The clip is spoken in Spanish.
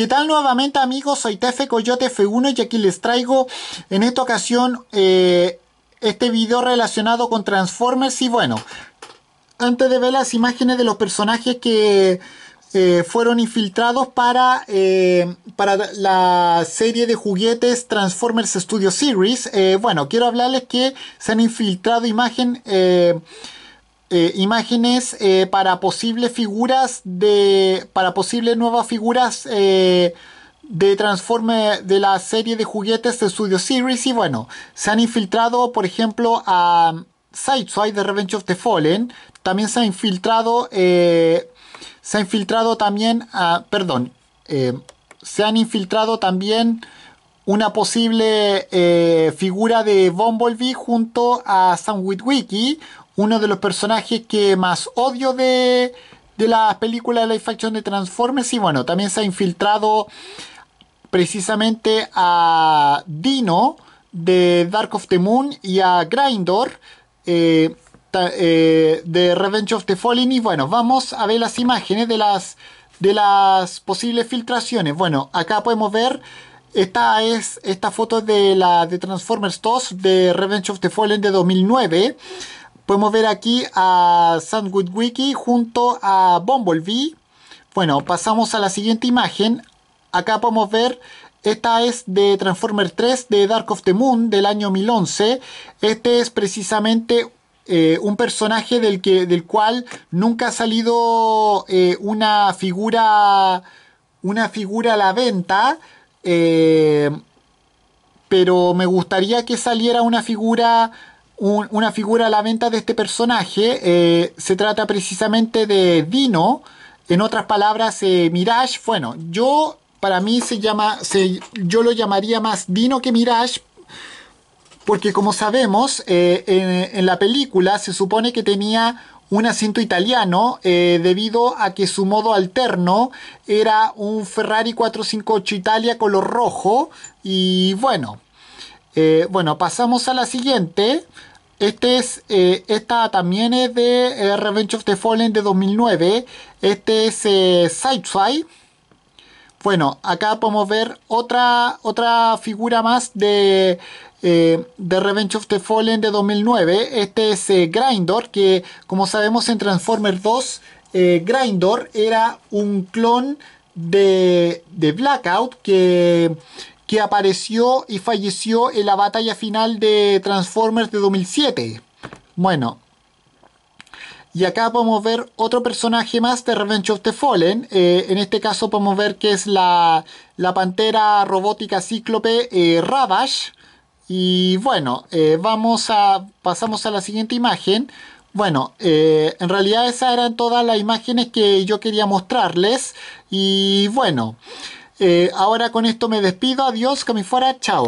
¿Qué tal nuevamente amigos? Soy Tefe Coyote F1 y aquí les traigo en esta ocasión eh, este video relacionado con Transformers y bueno, antes de ver las imágenes de los personajes que eh, fueron infiltrados para, eh, para la serie de juguetes Transformers Studio Series, bueno, quiero hablarles que se han infiltrado imagen eh, imágenes eh, para posibles figuras de. para posibles nuevas figuras eh, de transforme de la serie de juguetes de Studio Series. Y bueno, se han infiltrado, por ejemplo, a Sideswipe de Revenge of the Fallen. También se ha infiltrado. se ha infiltrado también a. perdón. se han infiltrado también una posible figura de Bumblebee junto a Sandwich Wiki, uno de los personajes que más odio de, de película de la action de Transformers. Y bueno, también se ha infiltrado precisamente a Dino de Dark of the Moon y a Grindor eh, eh, de Revenge of the Fallen. Y bueno, vamos a ver las imágenes de las, de las posibles filtraciones. Bueno, acá podemos ver. Esta es esta foto de la de Transformers 2 de Revenge of the Fallen de 2009. Podemos ver aquí a Sandwich Wiki junto a Bumblebee. Bueno, pasamos a la siguiente imagen. Acá podemos ver, esta es de Transformer 3 de Dark of the Moon del año 2011. Este es precisamente eh, un personaje del, que, del, cual nunca ha salido eh, una figura una figura a la venta eh, pero me gustaría que saliera una figura una figura a la venta de este personaje. Eh, se trata precisamente de Dino. En otras palabras, eh, Mirage. Bueno, yo para mí se llama. Se, yo lo llamaría más Dino que Mirage. Porque como sabemos, eh, en, la película se supone que tenía un asiento italiano debido a que su modo alterno era un Ferrari 458 Italia color rojo y bueno, bueno pasamos a la siguiente este es, eh, esta también es de eh, Revenge of the Fallen de 2009. Este es eh, Bueno, acá podemos ver otra, otra figura más de, eh, de Revenge of the Fallen de 2009. Este es Grindor, que como sabemos en Transformers 2, Grindor era un clon de, de Blackout que, que apareció y falleció en la batalla final de Transformers de 2007. Bueno, y acá podemos ver otro personaje más de Revenge of the Fallen. Eh, en este caso podemos ver que es la, pantera robótica cíclope eh, Ravage. Y bueno, eh, vamos a, pasamos a la siguiente imagen. Bueno, eh, en realidad esas eran todas las imágenes que yo quería mostrarles. Y bueno... Eh, ahora con esto me despido. Adiós, que me fuera. Chao.